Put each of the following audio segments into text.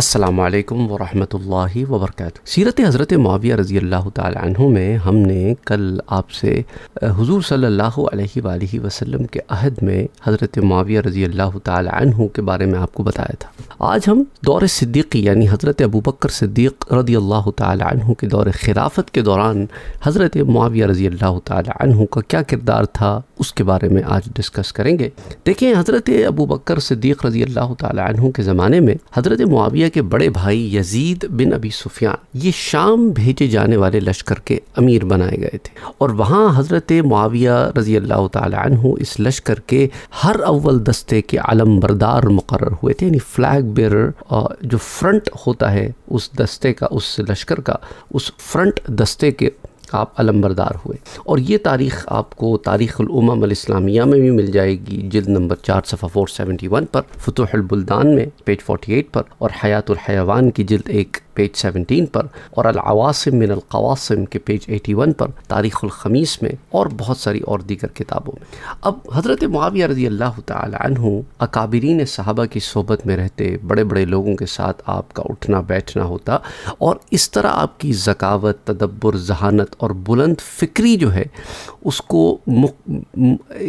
असलकम वरहमल वबरक सीरत हज़रत माविया रज़ी अल्लाह में हमने कल आपसे हुजूर सल्लल्लाहु अलैहि वसल्लम के अहद में हज़रत माविया रज़ी अल्लाह तु के बारे में आपको बताया था आज हम दौर सिद्दीकी यानी हज़रत अबू बकर सिद्दीक रज़ी अल्लाह तु के दौर खिलाफत के दौरान हज़रत माविया रज़ी अल्लाह तहु का क्या किरदार था उसके बारे में आज डिस्कस करेंगे देखें हज़रत अबू बकर सिद्दीक रज़ी अल्लाह तु के ज़माने में हज़रत माविया मुआविया के बड़े भाई यजीद बिन अबी सुफियान ये शाम भेजे जाने वाले लश्कर के अमीर बनाए गए थे और वहाँ हज़रत मुआविया रज़ी अल्लाह तु इस लश्कर के हर अव्वल दस्ते के आलम बरदार मुकर हुए थे यानी फ्लैग बेर जो फ्रंट होता है उस दस्ते का उस लश्कर का उस फ्रंट दस्ते के आप अलम्बरदार हुए और ये तारीख़ आपको तारीख़ इस्लामिया में भी मिल जाएगी जिल्द नंबर चार सफ़ा फोर सेवेंटी वन पर फ़तुलबुल्दान में पेज फोर्टी एट पर और हयातुलहयावान की जिल्द एक पेज 17 पर और अलावासम मिन अलकवासम के पेज 81 पर तारीख़लखमीस में और बहुत सारी और दीगर किताबों में अब हज़रत माविया रजी अल्लाह तु अकाबरीन साहबा की सोबत में रहते बड़े बड़े लोगों के साथ आपका उठना बैठना होता और इस तरह आपकी ज़कावत तदब्बर जहानत और बुलंद फ़िक्री जो है उसको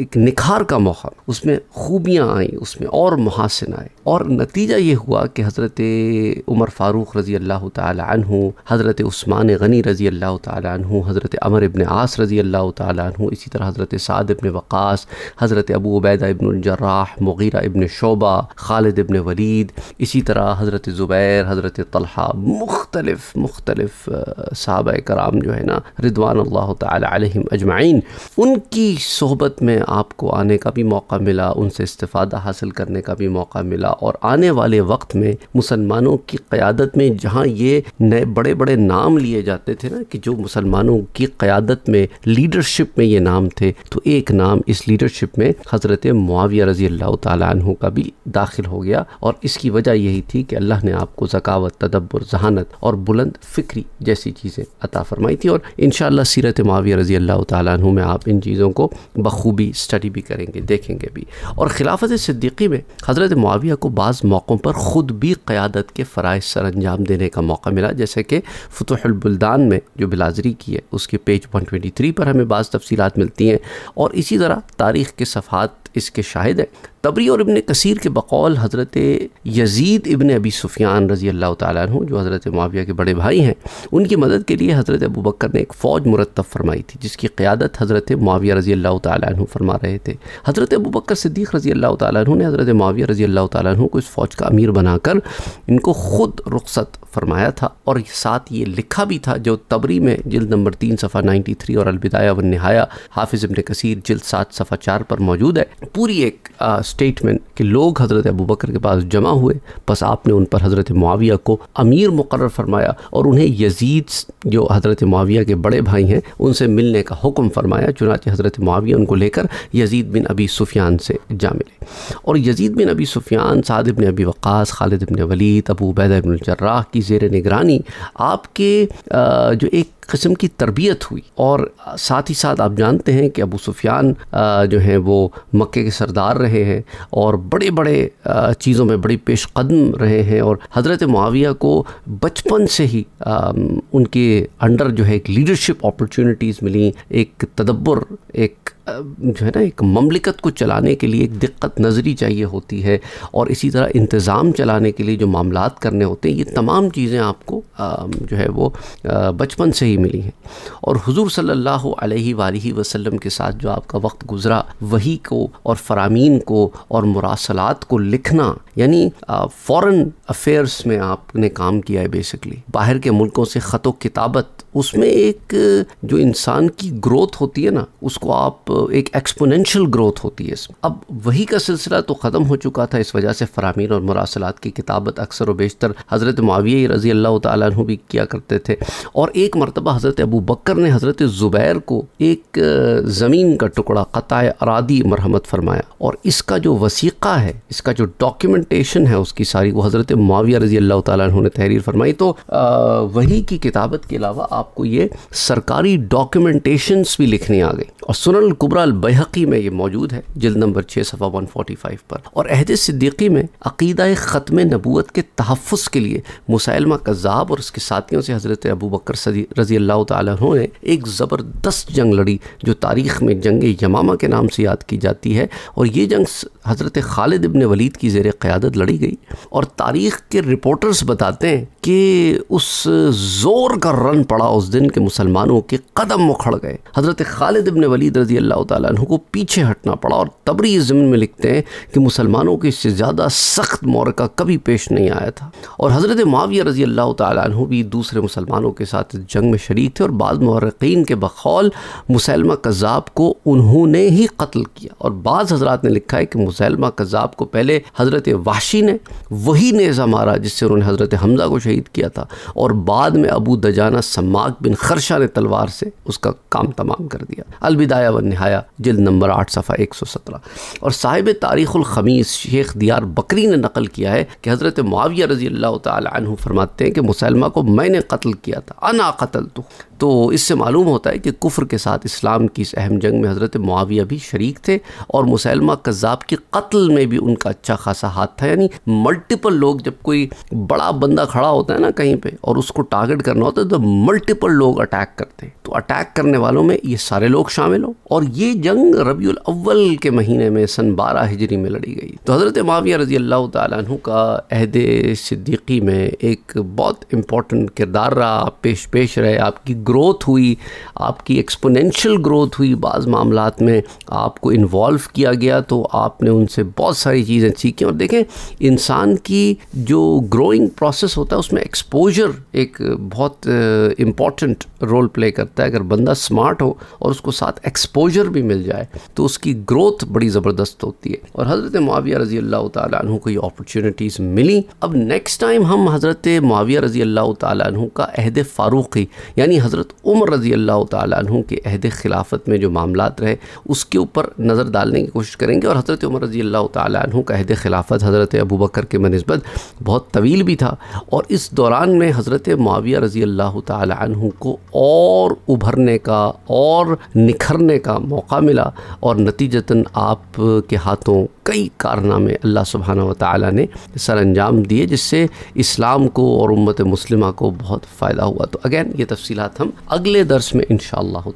एक निखार का मौका उसमें खूबियाँ आईं उसमें और मुहासिन आए और नतीजा ये हुआ कि हज़रत उमर फ़ारूक़ रज़ी अल्लाह अल्लाह तन हज़रत उस्मान गनी रज़ी अल्लाह तन हज़रत अमर इबन आस रज़ी अल्लाह तन इसी तरह हज़रत साद इबन वक़ास हज़रत अबू उबैदा इबन जर्राह मग़ी इबन शोबा खालिद इबन वलीद इसी तरह हज़रत ज़ुबैर हज़रत तलहा मुख्तलफ़ मुख्तलफ़ साहब कराम जो है ना रिदवान अल्लाह तम अजमाइन उनकी सोहबत में आपको आने का भी मौका मिला उनसे इस्तादा हासिल करने का भी मौका मिला और आने वाले वक्त में मुसलमानों की क़्यादत में जहाँ जहाँ ये नए बड़े बड़े नाम लिए जाते थे ना कि जो मुसलमानों की क़्यादत में लीडरशिप में ये नाम थे तो एक नाम इस लीडरशिप में हज़रत मुआविया रज़ी अल्लाह तु का भी दाखिल हो गया और इसकी वजह यही थी कि अल्लाह ने आपको ज़कावत तदब्बर जहानत और बुलंद फ़िक्री जैसी चीज़ें अता फरमाई थी और इन सीरत माविया रज़ी अल्लाह तु में आप इन चीज़ों को बखूबी स्टडी भी करेंगे देखेंगे भी और खिलाफत सिद्दीकी में हज़रत माविया को बाज़ मौक़ों पर ख़ुद भी क़्यादत के फ़राइज सर अंजाम देने का मौका मिला जैसे कि फ़तुलबुल्दान में जो बिलाजरी की है उसके पेज वन ट्वेंटी थ्री पर हमें बाज़ तफसीत मिलती हैं और इसी तरह तारीख़ के सफ़ात इसके शाहिद हैं तबरी और इबन कसीर के बकौल हज़रत यजीद इबन अबी सुफियान रज़ी अल्लाह तु जो हज़रत माविया के बड़े भाई हैं उनकी मदद के लिए हज़रत अबू बकर ने एक फ़ौज मुरतब फरमाई थी जिसकी क़्यादत हज़रत माविया रज़ी अल्लाह तु फरमा रहे थे हज़रत अबू बकर सिद्दीक रज़ी अल्लाह तु ने हज़रत माविया रज़ी अल्लाह तु को इस फ़ौज का अमीर बनाकर इनको ख़ुद रुख्सत फरमाया था और साथ ये लिखा भी था जो तबरी में जल्द नंबर तीन सफ़ा नाइन्टी थ्री और अलविदाया व नहाया हाफिज़ इबन कसीर जल्द सात सफ़ा चार पर मौजूद है पूरी एक स्टेटमेंट कि लोग हज़रत अबू बकर के पास जमा हुए बस आपने उन पर हज़रत माविया को अमीर मुकर फरमाया और उन्हें यजीद जो हज़रत माविया के बड़े भाई हैं उनसे मिलने का हुक्म फरमाया चुनाच हज़रत माविया उनको लेकर यजीद बिन अबी सुफियान से जा मिले और यजीद बिन अबी सुफियान साद ने अबी वक़ास खालिद इबन वलीद अबू बैदर्राह की जेर निगरानी आपके जो एक कस्म की तरबियत हुई और साथ ही साथ आप जानते हैं कि अबू सुफियान जो हैं वो मक्के के सरदार रहे हैं और बड़े बड़े चीज़ों में बड़ी पेश कदम रहे हैं और हज़रत माविया को बचपन से ही उनके अंडर जो है एक लीडरशिप अपॉर्चुनिटीज़ मिली एक तदब्बर एक जो है ना एक ममलिकत को चलाने के लिए एक दिक्कत नज़री चाहिए होती है और इसी तरह इंतज़ाम चलाने के लिए जो मामला करने होते हैं ये तमाम चीज़ें आपको जो है वो बचपन से ही मिली हैं और हुजूर सल्लल्लाहु अलैहि वालही वसल्लम के साथ जो आपका वक्त गुज़रा वही को और फरामीन को और मुरासलात को लिखना यानी फ़ॉरन अफेयर्स में आपने काम किया है बेसिकली बाहर के मुल्कों से ख़त किताबत उसमें एक जो इंसान की ग्रोथ होती है ना उसको आप एक एक्सपोनेंशियल ग्रोथ होती है इसमें अब वही का सिलसिला तो ख़त्म हो चुका था इस वजह से फरामीन और मुरासलात की किताबत अक्सर व बेशतर हज़रत माविया रज़ी अल्लाह तु भी किया करते थे और एक मरतबा हज़रत अबू बकर ने हज़रत ज़ुबैर को एक ज़मीन का टुकड़ा क़ता अरादी मरहमत फरमाया और इसका जो वसीक़ा है इसका जो डॉक्यूमेंटेशन है उसकी सारी वो हज़रत माविया रज़ी अल्लाह तु ने तहरीर फरमाई तो वही की किताबत के अलावा आपको ये सरकारी डॉक्यूमेंटेशंस भी लिखने आ गई और सुनल कुबरा बहकी में ये मौजूद है जल्द नंबर छः सफ़ा वन फोटी फाइव पर और अहद सिद्दीकी में अकीदा ख़त्म नबूत के तहफ़ के लिए मुसैलमा कज़ाब और उसके साथियों से हज़रत अबू बकर रज़ी अल्लाह तु ने एक ज़बरदस्त जंग लड़ी जो तारीख़ में जंग यमामा के नाम से याद की जाती है और ये जंग हज़रत खालिद इबन वलीद की जेर क़्यादत लड़ी गई और तारीख़ के रिपोर्टर्स बताते हैं कि उस ज़ोर का रन पड़ा उस दिन के मुसलमानों के कदम उखड़ गए हज़रत खालिद इबन वलीद रजी अल्लाह तु को पीछे हटना पड़ा और तबरी ज़मीन में लिखते हैं कि मुसलमानों के इससे ज़्यादा सख्त मौरका कभी पेश नहीं आया था और हज़रत माविया रजी अल्लाह तु भी दूसरे मुसलमानों के साथ जंग में शरीक थे और बाद मौरकिन के बखौल मुसलमा कज़ाब को उन्होंने ही कत्ल किया और बाद हजरात ने लिखा है कि मुसलमा कज़ाब को पहले हज़रत वाशी ने वही नेज़ा मारा जिससे उन्होंने हज़रत हमज़ा को शहीद किया था और बाद में अबू दजाना सम्माक बिन खर्शा ने तलवार से उसका काम तमाम कर दिया अलब अलविदाया व नहाया जिल नंबर आठ सफ़ा एक सौ सत्रह और साहिब तारीख़लखमीस शेख दियार बकरी ने नकल किया है कि हज़रत माविया रजी अल्लाह तु फरमाते हैं कि मुसलमा को मैंने कत्ल किया था अना कतल तो तो इससे मालूम होता है कि कुफ्र के साथ इस्लाम की इस अहम जंग में हज़रत माविया भी शरीक थे और मुसलमा कज़ाब के कत्ल में भी उनका अच्छा खासा हाथ था यानी मल्टीपल लोग जब कोई बड़ा बंदा खड़ा होता है ना कहीं पर और उसको टारगेट करना होता है तो मल्टीपल लोग अटैक करते हैं तो अटैक करने वालों में ये सारे लोग शामिल शामिल हों और ये जंग रबी अव्वल के महीने में सन बारह हिजरी में लड़ी गई तो हज़रत माविया रजी अल्लाह तु का अहद सिद्दीकी में एक बहुत इम्पॉर्टेंट किरदार रहा आप पेश पेश रहे आपकी ग्रोथ हुई आपकी एक्सपोनेंशियल ग्रोथ हुई बाज़ मामला में आपको इन्वॉल्व किया गया तो आपने उनसे बहुत सारी चीज़ें सीखी और देखें इंसान की जो ग्रोइंग प्रोसेस होता है उसमें एक्सपोजर एक बहुत इम्पॉर्टेंट रोल प्ले करता है अगर बंदा स्मार्ट हो और उसको साथ एक्सपोजर भी मिल जाए तो उसकी ग्रोथ बड़ी ज़बरदस्त होती है और हज़रत माविया रजी अल्लाह तु को ये अपॉर्चुनिटीज़ मिली अब नेक्स्ट टाइम हम हज़रत माविया रजी अल्लाह तु का अहद फ़ारूक़ी यानी हज़रत उमर रजी अल्लाह तु के अहद खिलाफत में जो मामला रहे उसके ऊपर नज़र डालने की कोशिश करेंगे और हज़रत उमर रजी अल्लाह तु का अहद खिलाफत हज़रत अबू बकर के बनस्बत बहुत तवील भी था और इस दौरान में हज़रत माविया रजी अल्लाह तु को और उभरने का और निखर निखरने का मौका मिला और नतीजतन आप के हाथों कई कारनामे अल्लाह सुबहाना व ने सर अंजाम दिए जिससे इस्लाम को और उम्मत मुस्लिमा को बहुत फ़ायदा हुआ तो अगैन ये तफसीत हम अगले दर्स में इन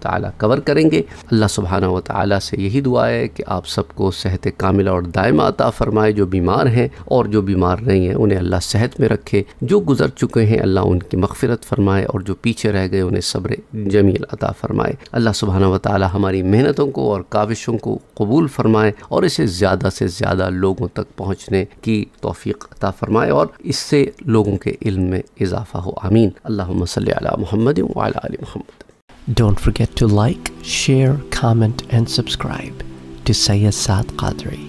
ताला कवर करेंगे अल्लाह सुबहाना व ताली से यही दुआ है कि आप सबको सेहत कामिला और दायमा अता फ़रमाए जो बीमार हैं और जो बीमार नहीं हैं उन्हें अल्लाह सेहत में रखे जो गुजर चुके हैं अल्लाह उनकी मगफरत फ़रमाए और जो पीछे रह गए उन्हें सब्र जमील अता फ़रमाए अल्लाह सुबहाना व ताली ताला हमारी मेहनतों को और काविशों को कबूल फरमाए और इसे ज़्यादा से ज़्यादा लोगों तक पहुँचने की तोफ़ी अता फरमाए और इससे लोगों के इल्म में इजाफा हो आमीन अल्लाह महमद महमद don't forget to like share comment and subscribe to Sayyid Saad Qadri